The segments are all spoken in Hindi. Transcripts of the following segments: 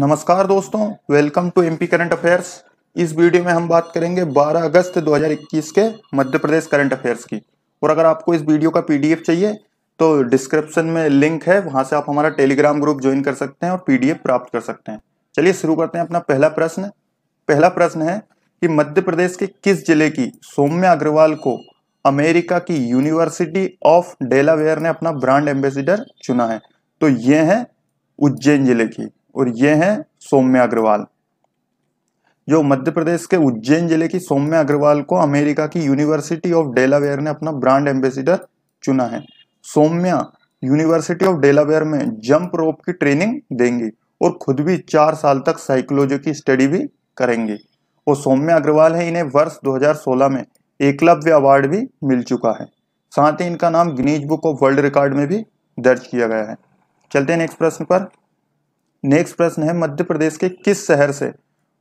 नमस्कार दोस्तों welcome to MP current affairs इस वीडियो में हम बात करेंगे 12 अगस्त 2021 के मध्य प्रदेश करंट अफेयर्स की और अगर आपको इस वीडियो का पीडीएफ चाहिए तो डिस्क्रिप्शन में लिंक है वहां से आप हमारा टेलीग्राम ग्रुप ज्वाइन कर सकते हैं और पीडीएफ प्राप्त कर सकते हैं चलिए शुरू करते हैं अपना पहला प्रश्न पहला प्रश्न है कि मध्य प्रदेश के किस जिले की सौम्या अग्रवाल को अमेरिका की यूनिवर्सिटी ऑफ डेलावेयर ने अपना ब्रांड एम्बेसिडर चुना है तो ये है उज्जैन जिले की और ये हैं सौम्या अग्रवाल जो मध्य प्रदेश के उज्जैन जिले की सौम्य अग्रवाल को अमेरिका की यूनिवर्सिटी ऑफ डेलावेयर ने अपना ब्रांड एम्बेसिडर चुना है सौम्या यूनिवर्सिटी ऑफ डेलावेयर में जंप रोप की ट्रेनिंग देंगी और खुद भी चार साल तक साइकोलॉजी की स्टडी भी करेंगे और सौम्य अग्रवाल है इन्हें वर्ष 2016 में एकलव्य अवार्ड भी मिल चुका है साथ ही इनका नाम Guinness book of world record में भी दर्ज किया गया है चलते हैं नेक्स्ट प्रश्न पर नेक्स्ट प्रश्न है मध्य प्रदेश के किस शहर से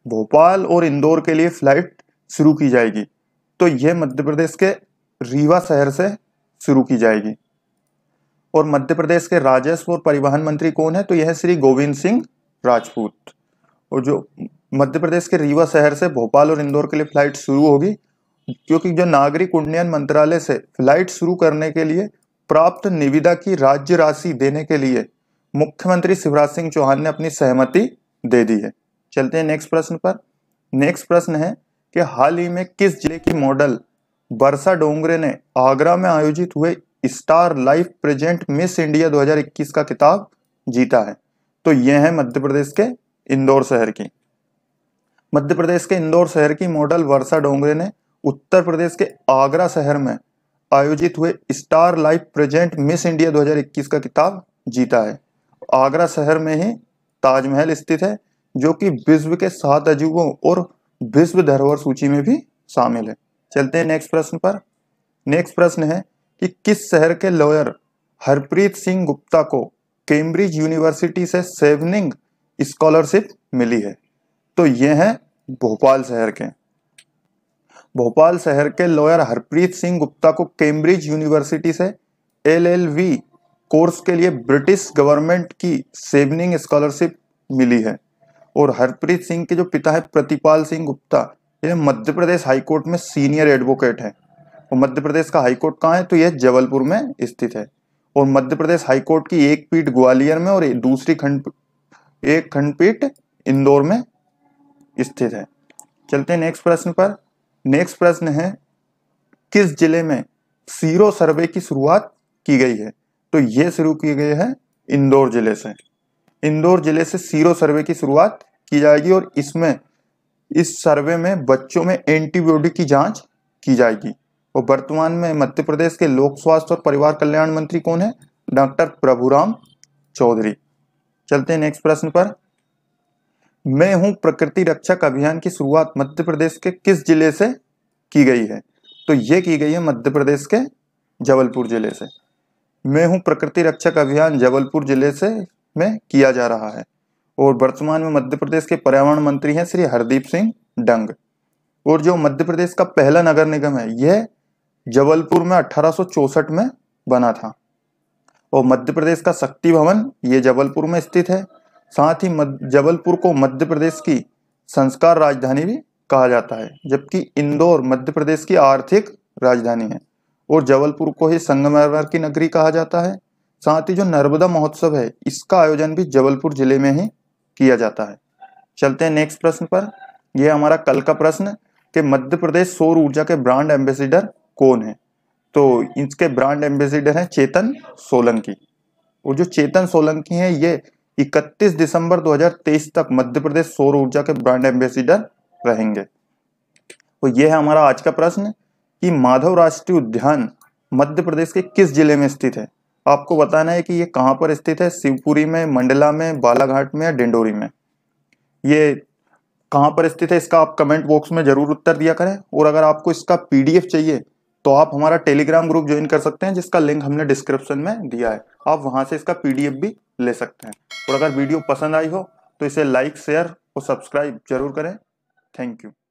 भोपाल और इंदौर के लिए फ्लाइट शुरू की जाएगी तो यह मध्य प्रदेश के रीवा शहर से शुरू की जाएगी और मध्य प्रदेश के राजस्व और परिवहन मंत्री कौन है तो यह श्री गोविंद सिंह राजपूत और जो मध्य प्रदेश के रीवा शहर से भोपाल और इंदौर के लिए फ्लाइट शुरू होगी क्योंकि जो नागरिक उन्नयन मंत्रालय से फ्लाइट शुरू करने के लिए प्राप्त निविदा की राज्य राशि देने के लिए मुख्यमंत्री शिवराज सिंह चौहान ने अपनी सहमति दे दी है चलते हैं नेक्स्ट प्रश्न पर नेक्स्ट प्रश्न है कि हाल ही में किस जिले की मॉडल वर्षा डोंगरे ने आगरा में आयोजित हुए Star Life present Miss India 2021 का किताब जीता है तो यह है मध्य प्रदेश के इंदौर शहर की मध्य प्रदेश के इंदौर शहर की मॉडल वर्षा डोंगरे ने उत्तर प्रदेश के आगरा शहर में आयोजित हुए Star Life present Miss India 2021 का किताब जीता है आगरा शहर में ही ताजमहल स्थित है जो कि विश्व के सात अजूबों और विश्व धरोहर सूची में भी शामिल है चलते हैं नेक्स्ट प्रश्न पर नेक्स्ट प्रश्न है कि किस शहर के लॉयर हरप्रीत सिंह गुप्ता को कैम्ब्रिज यूनिवर्सिटी से सेवनिंग स्कॉलरशिप मिली है तो यह है भोपाल शहर के भोपाल शहर के लॉयर हरप्रीत सिंह गुप्ता को कैम्ब्रिज यूनिवर्सिटी से एलएलवी कोर्स के लिए ब्रिटिश गवर्नमेंट की सेवनिंग स्कॉलरशिप मिली है और हरप्रीत सिंह के जो पिता है प्रतिपाल सिंह गुप्ता यह मध्य प्रदेश हाईकोर्ट में सीनियर एडवोकेट है और मध्य प्रदेश का हाईकोर्ट कहाँ है तो यह जबलपुर में स्थित है और मध्य प्रदेश हाईकोर्ट की एक पीठ ग्वालियर में और दूसरी खंड एक खंडपीठ इंदौर में स्थित है चलते हैं नेक्स्ट प्रश्न पर नेक्स्ट प्रश्न है किस जिले में सीरो सर्वे की शुरुआत की गई है तो ये शुरू किए गए हैं इंदौर जिले से इंदौर जिले से सीरो सर्वे की शुरुआत की जाएगी और इसमें इस सर्वे में बच्चों में एंटीबॉडी की जांच की जाएगी और वर्तमान में मध्य प्रदेश के लोक स्वास्थ्य और परिवार कल्याण मंत्री कौन है डॉक्टर प्रभुराम चौधरी चलते हैं नेक्स्ट प्रश्न पर मैं हूं प्रकृति रक्षक अभियान की शुरुआत मध्य प्रदेश के किस जिले से की गई है तो यह की गई है मध्य प्रदेश के जबलपुर जिले से मैं हूं प्रकृति रक्षक अभियान जबलपुर जिले से में किया जा रहा है और वर्तमान में मध्य प्रदेश के पर्यावरण मंत्री हैं श्री हरदीप सिंह डंग और जो मध्य प्रदेश का पहला नगर निगम है यह जबलपुर में अठारह में बना था और मध्य प्रदेश का शक्ति भवन ये जबलपुर में स्थित है साथ ही जबलपुर को मध्य प्रदेश की संस्कार राजधानी भी कहा जाता है जबकि इंदौर मध्य प्रदेश की आर्थिक राजधानी है और जबलपुर को ही संगमरमर की नगरी कहा जाता है साथ ही जो नर्मदा महोत्सव है इसका आयोजन भी जबलपुर जिले में ही किया जाता है चलते हैं नेक्स्ट प्रश्न पर यह हमारा कल का प्रश्न कि मध्य प्रदेश सौर ऊर्जा के ब्रांड एम्बेसिडर कौन है तो इसके ब्रांड एम्बेसिडर हैं चेतन सोलंकी और जो चेतन सोलंकी हैं ये 31 दिसंबर 2023 तक मध्य प्रदेश सौर ऊर्जा के ब्रांड एम्बेसिडर रहेंगे तो ये है हमारा आज का प्रश्न कि माधव राष्ट्रीय उद्यान मध्य प्रदेश के किस जिले में स्थित है आपको बताना है कि ये कहाँ पर स्थित है शिवपुरी में मंडला में बालाघाट में या डिंडोरी में ये कहाँ पर स्थित है इसका आप कमेंट बॉक्स में जरूर उत्तर दिया करें और अगर आपको इसका पीडीएफ चाहिए तो आप हमारा टेलीग्राम ग्रुप ज्वाइन कर सकते हैं जिसका लिंक हमने डिस्क्रिप्शन में दिया है आप वहां से इसका पीडीएफ भी ले सकते हैं और अगर वीडियो पसंद आई हो तो इसे लाइक शेयर और सब्सक्राइब जरूर करें थैंक यू